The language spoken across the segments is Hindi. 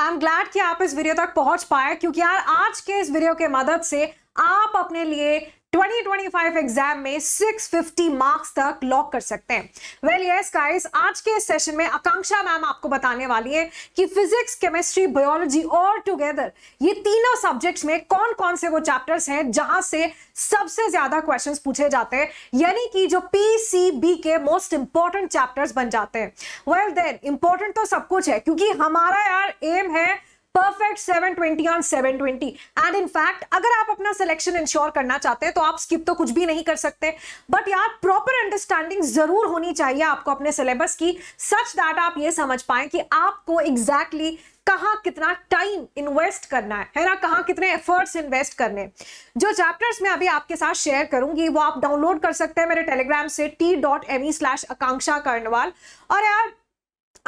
आई एम ग्लैड कि आप इस वीडियो तक पहुंच पाए क्योंकि यार आज के इस वीडियो के मदद से आप अपने लिए 2025 एग्जाम में 650 मार्क्स तक लॉक कर सकते हैं वेल यस गाइस आज के इस सेशन में आकांक्षा मैम आपको बताने वाली है कि फिजिक्स केमिस्ट्री बायोलॉजी और टुगेदर ये तीनों सब्जेक्ट्स में कौन कौन से वो चैप्टर्स हैं जहां से सबसे ज्यादा क्वेश्चंस पूछे जाते हैं यानी कि जो पी के मोस्ट इंपॉर्टेंट चैप्टर्स बन जाते हैं वेल देन इंपॉर्टेंट तो सब कुछ है क्योंकि हमारा यार एम है परफेक्ट 720 ऑन 720 एंड इनफैक्ट अगर आप अपना सिलेक्शन इंश्योर करना चाहते हैं तो आप स्किप तो कुछ भी नहीं कर सकते बट यार प्रॉपर अंडरस्टैंडिंग जरूर होनी चाहिए आपको अपने सिलेबस की सच दैट आप ये समझ पाए कि आपको एग्जैक्टली exactly कहा कितना टाइम इन्वेस्ट करना है है ना कहा कितने एफर्ट्स इन्वेस्ट करने जो चैप्टर्स मैं अभी आपके साथ शेयर करूंगी वो आप डाउनलोड कर सकते हैं मेरे टेलीग्राम से T dot M E slash Akanksha Karnwal और यार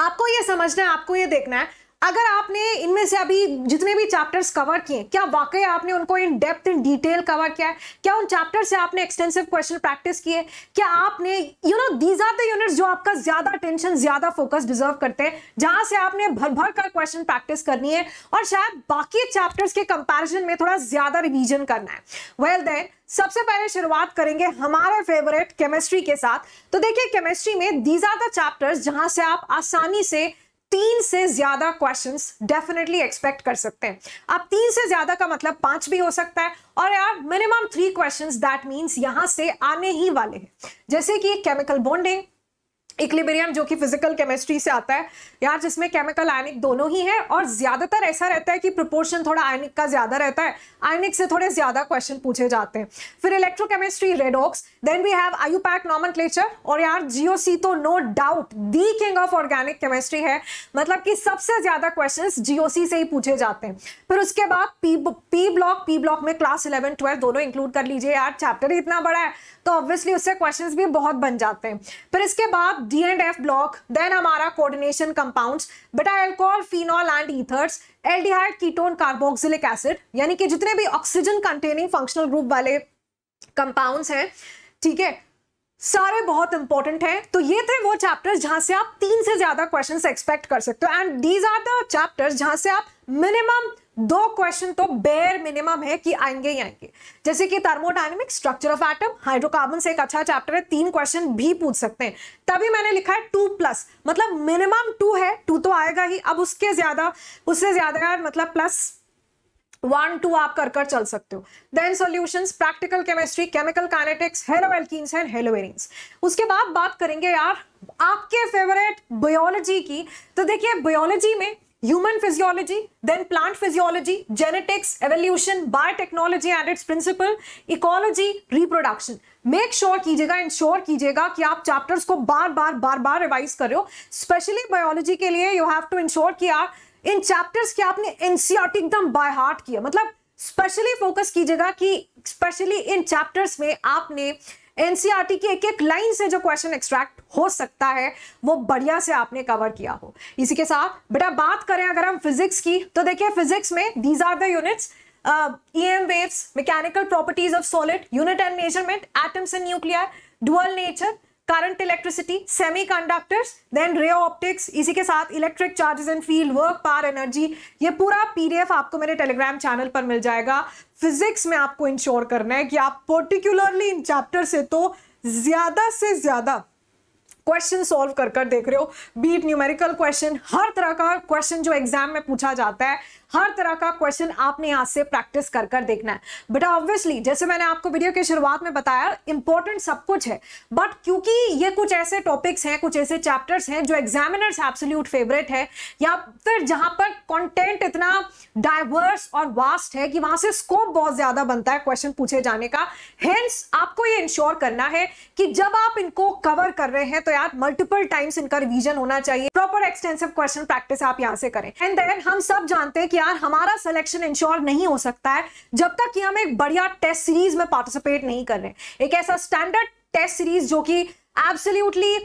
आपको ये समझना है आपको ये देखना है अगर आपने इनमें से अभी जितने भी चैप्टर्स कवर किए क्या वाकई आपने उनको in depth in detail cover किया है क्या उन चैप्टर से आपने एक्सटेंसिव क्वेश्चन प्रैक्टिस किए क्या आपने you know these are the units जो आपका ज्यादा टेंशन ज्यादा फोकस डिजर्व करते हैं जहां से आपने भर भर कर क्वेश्चन प्रैक्टिस करनी है और शायद बाकी चैप्टर्स के कंपेरिजन में थोड़ा ज्यादा रिविजन करना है वेल well देन सबसे पहले शुरुआत करेंगे हमारे फेवरेट केमिस्ट्री के साथ तो देखिए केमिस्ट्री में दीज आर द चैप्टर्स जहां से आप आसानी से तीन से ज्यादा क्वेश्चंस डेफिनेटली एक्सपेक्ट कर सकते हैं आप तीन से ज्यादा का मतलब पांच भी हो सकता है और यार minimum three questions that means यहां से आने ही वाले हैं जैसे कि केमिकल बॉन्डिंग इक्लिबेरियम जो कि फिजिकल केमिस्ट्री से आता है यार जिसमें केमिकल आयनिक दोनों ही है और ज्यादातर ऐसा रहता है कि प्रोपोर्शन थोड़ा आयनिक का ज्यादा रहता है आयनिक से थोड़े ज्यादा क्वेश्चन पूछे जाते हैं फिर electrochemistry redox then we have IUPAC nomen और यार जीओसी तो no doubt the king of organic chemistry है मतलब कि सबसे ज्यादा क्वेश्चन जीओसी से ही पूछे जाते हैं फिर उसके बाद P P block P block में क्लास इलेवन ट्वेल्व दोनों इंक्लूड कर लीजिए यार चैप्टर ही इतना बड़ा है तो ऑब्वियसली उससे क्वेश्चन भी बहुत बन जाते हैं फिर इसके बाद D and F block then हमारा कोऑर्डिनेशन कंपाउंड्स बेटा alcohol phenol and ethers aldehyde ketone carboxylic acid यानी कि जितने भी ऑक्सीजन कंटेनिंग फंक्शनल ग्रुप वाले कंपाउंड्स हैं ठीक है सारे बहुत इंपॉर्टेंट हैं तो ये थे वो चैप्टर्स जहां से आप तीन से ज्यादा क्वेश्चन एक्सपेक्ट कर सकते हो and these are the chapters जहां से आप मिनिमम दो क्वेश्चन तो बेयर मिनिमम है कि आएंगे ही आएंगे जैसे कि thermodynamic structure of atom hydrocarbon से एक अच्छा चैप्टर है तीन क्वेश्चन भी पूछ सकते हैं तभी मैंने लिखा है टू प्लस मतलब मिनिमम टू है टू तो आएगा ही अब उसके ज्यादा उससे ज्यादा मतलब प्लस वन टू आप कर कर चल सकते हो then solution practical chemistry chemical kinetics hello and उसके बाद बात करेंगे यार आपके फेवरेट बायोलॉजी की तो देखिए बायोलॉजी में human physiology then plant physiology genetics evolution biotechnology and its principle ecology reproduction make sure कीजिएगा इंश्योर कीजिएगा कि आप चैप्टर्स को बार बार बार बार रिवाइज कर रहे हो स्पेशली बायोलॉजी के लिए यू हैव टू इंश्योर कि आप इन चैप्टर्स के आपने एनसीआरटी एकदम बाय हार्ट किया मतलब स्पेशली फोकस कीजिएगा कि स्पेशली इन चैप्टर्स में आपने एनसीआरटी की एक एक लाइन से जो क्वेश्चन एक्सट्रैक्ट हो सकता है वो बढ़िया से आपने कवर किया हो इसी के साथ बेटा बात करें अगर हम फिजिक्स की तो देखिए फिजिक्स में these are the units E M waves mechanical properties of solid unit and measurement atoms and nuclear dual nature current electricity semiconductors then ray optics इसी के साथ electric charges and field work power energy ये पूरा पीडीएफ आपको मेरे टेलीग्राम चैनल पर मिल जाएगा फिजिक्स में आपको इंश्योर करना है कि आप पर्टिकुलरली इन चैप्टर से तो ज्यादा से ज्यादा क्वेश्चन सॉल्व कर कर देख रहे हो बीट न्यूमेरिकल क्वेश्चन हर तरह का क्वेश्चन जो एग्जाम में पूछा जाता है हर तरह का क्वेश्चन आपने यहाँ से प्रैक्टिस कर कर देखना है बेटा ऑब्वियसली जैसे मैंने आपको वीडियो के शुरुआत में बताया इंपॉर्टेंट सब कुछ है बट क्योंकि ये कुछ ऐसे टॉपिक्स हैं कुछ ऐसे चैप्टर्स हैं जो एग्जामिनर्स एब्सोल्यूट फेवरेट है या फिर जहाँ पर कॉन्टेंट इतना डाइवर्स और वास्ट है कि वहां से स्कोप बहुत ज्यादा बनता है क्वेश्चन पूछे जाने का हेंस आपको ये इंश्योर करना है कि जब आप इनको कवर कर रहे हैं तो तो यार मल्टीपल टाइम्स इनका रिवीजन होना चाहिए प्रॉपर एक्सटेंसिव क्वेश्चन प्रैक्टिस आप यहाँ से करें एंड देन हम सब जानते हैं कि यार हमारा सिलेक्शन इंश्योर नहीं हो सकता है जब तक कि हम एक बढ़िया टेस्ट सीरीज में पार्टिसिपेट नहीं कर रहे एक ऐसा स्टैंडर्ड टेस्ट सीरीज जो कि absolutely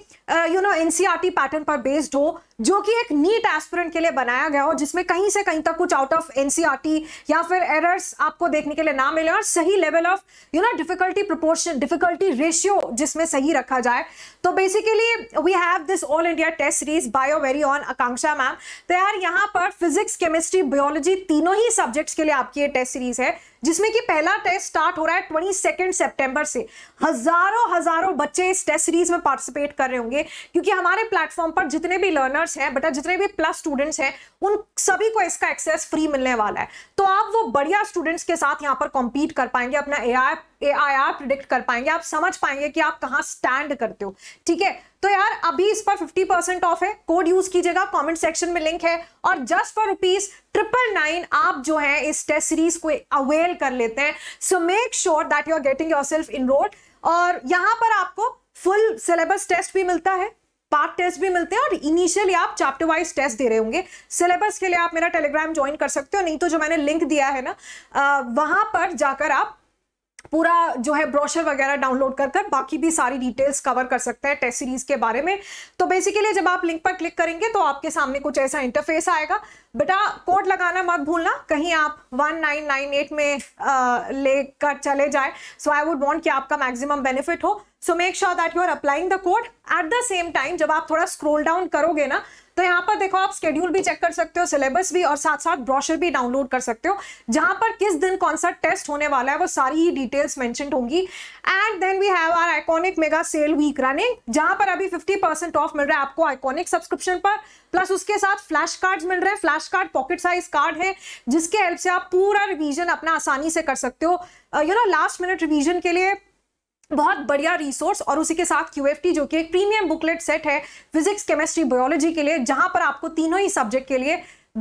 you know NCERT pattern पर बेस्ड हो जो कि एक नीट एस्पिरेंट के लिए बनाया गया हो जिसमें कहीं से कहीं तक कुछ आउट ऑफ एनसीईआरटी या फिर एरर्स आपको देखने के लिए ना मिले और सही level of you know difficulty proportion difficulty ratio जिसमें सही रखा जाए तो basically we have this all India test series bio very on Akanksha ma'am तो यार यहाँ पर फिजिक्स केमिस्ट्री बायोलॉजी तीनों ही सब्जेक्ट्स के लिए आपकी ये टेस्ट सीरीज है जिसमें कि पहला टेस्ट स्टार्ट हो रहा है ट्वेंटी सेकेंड सेप्टेम्बर से हजारों हजारों बच्चे इस टेस्ट सीरीज में पार्टिसिपेट कर रहे होंगे होंगे क्योंकि हमारे प्लेटफॉर्म पर जितने भी लर्नर्स हैं बेटा जितने भी प्लस स्टूडेंट्स हैं उन सभी को इसका एक्सेस फ्री मिलने वाला है तो आप वो बढ़िया स्टूडेंट्स के साथ यहाँ पर कॉम्पीट कर पाएंगे अपना ए ए आई आर प्रिडिक्ट कर पाएंगे आप समझ पाएंगे कि आप कहाँ स्टैंड करते हो ठीक है तो यार अभी इस पर 50 परसेंट ऑफ है कोड यूज कीजिएगा कमेंट सेक्शन में लिंक है और just for rupees triple nine आप जो है इस टेस्ट सीरीज को अवेल कर लेते हैं so make sure that you are getting yourself enrolled और यहां पर आपको फुल सिलेबस टेस्ट भी मिलता है पार्ट टेस्ट भी मिलते हैं और इनिशियली आप चैप्टर वाइज टेस्ट दे रहे होंगे सिलेबस के लिए आप मेरा टेलीग्राम ज्वाइन कर सकते हो नहीं तो जो मैंने लिंक दिया है ना वहां पर जाकर आप पूरा जो है ब्रोशर वगैरह डाउनलोड कर कर बाकी भी सारी डिटेल्स कवर कर सकते हैं टेस्ट सीरीज के बारे में तो बेसिकली जब आप लिंक पर क्लिक करेंगे तो आपके सामने कुछ ऐसा इंटरफेस आएगा बेटा कोड लगाना मत भूलना कहीं आप 1998 में लेकर चले जाए सो आई वुड वांट कि आपका मैक्सिमम बेनिफिट हो so make sure that you are applying the code at the same time जब आप थोड़ा स्क्रोल डाउन करोगे ना तो यहाँ पर देखो आप स्केड्यूल भी चेक कर सकते हो सिलेबस भी और साथ साथ ब्रॉशर भी डाउनलोड कर सकते हो जहां पर किस दिन कौन सा टेस्ट होने वाला है वो सारी ही डिटेल्स मैंशन होंगी and then we have our iconic mega sale week running जहां पर अभी परसेंट ऑफ मिल रहा है आपको आइकॉनिक सब्सक्रिप्शन पर प्लस उसके साथ फ्लैश कार्ड मिल रहे हैं flash card pocket size card है जिसके हेल्प से आप पूरा रिविजन अपना आसानी से कर सकते हो you know last minute revision के लिए बहुत बढ़िया रिसोर्स और उसी के साथ टी जो कि एक प्रीमियम बुकलेट सेट है फिजिक्स केमिस्ट्री बायोलॉजी के लिए जहां पर आपको तीनों ही सब्जेक्ट के लिए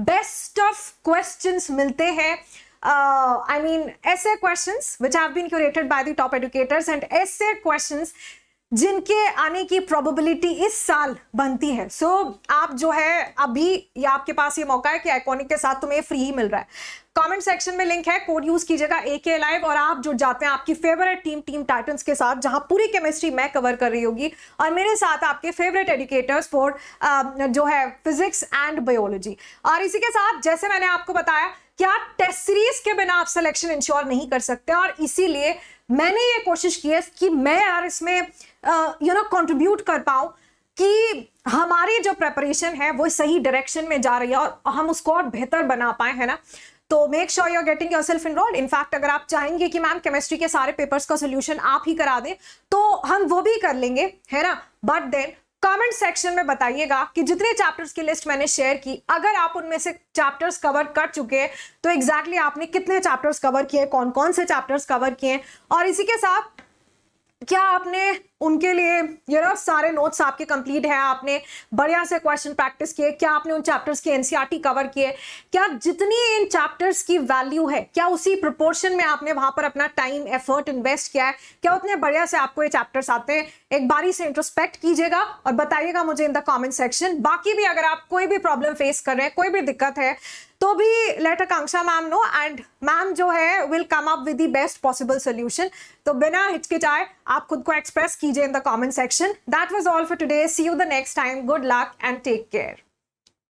बेस्ट ऑफ क्वेश्चन मिलते हैं आई uh, मीन ऐसे question which have been curated by the top educators and ऐसे क्वेश्चन जिनके आने की प्रोबेबिलिटी इस साल बनती है सो so, आप जो है अभी या आपके पास ये मौका है कि आइकॉनिक के साथ तुम्हें फ्री ही मिल रहा है कमेंट सेक्शन में लिंक है कोड यूज कीजिएगा ए के लाइव और आप जुड़ जाते हैं आपकी फेवरेट टीम टीम टाइटन्स के साथ जहां पूरी केमिस्ट्री मैं कवर कर रही होगी और मेरे साथ आपके फेवरेट एडुकेटर्स फॉर जो है फिजिक्स एंड बायोलॉजी और इसी के साथ जैसे मैंने आपको बताया कि आप टेस्ट सीरीज के बिना आप सिलेक्शन इंश्योर नहीं कर सकते और इसीलिए मैंने ये कोशिश की है कि मैं यार इसमें यू नो कंट्रीब्यूट कर पाऊँ कि हमारी जो प्रेपरेशन है वो सही डायरेक्शन में जा रही है और हम उसको और बेहतर बना पाए है ना तो make sure you are getting yourself enrolled in fact अगर आप चाहेंगे कि मैम केमिस्ट्री के सारे पेपर्स का सोल्यूशन आप ही करा दें तो हम वो भी कर लेंगे है ना बट देन कमेंट सेक्शन में बताइएगा कि जितने चैप्टर्स की लिस्ट मैंने शेयर की अगर आप उनमें से चैप्टर्स कवर कर चुके हैं तो एग्जैक्टली exactly आपने कितने चैप्टर्स कवर किए कौन कौन से चैप्टर्स कवर किए और इसी के साथ क्या आपने उनके लिए यू नो सारे नोट्स आपके कंप्लीट है आपने बढ़िया से क्वेश्चन प्रैक्टिस किए क्या आपने उन चैप्टर्स की एनसीईआरटी कवर e किए क्या जितनी इन चैप्टर्स की वैल्यू है क्या उसी प्रोपोर्शन में आपने वहां पर अपना टाइम एफर्ट इन्वेस्ट किया है क्या उतने बढ़िया से आपको ये चैप्टर्स आते हैं एक बारी से इंट्रोस्पेक्ट कीजिएगा और बताइएगा मुझे इन द कॉमेंट सेक्शन बाकी भी अगर आप कोई भी प्रॉब्लम फेस कर रहे हैं कोई भी दिक्कत है तो भी let Akanksha ma'am know and ma'am जो है will come up with the best possible solution तो बिना हिचकिचाए आप खुद को एक्सप्रेस कीजिए in the comment section that was all for today see you the next time good luck and take care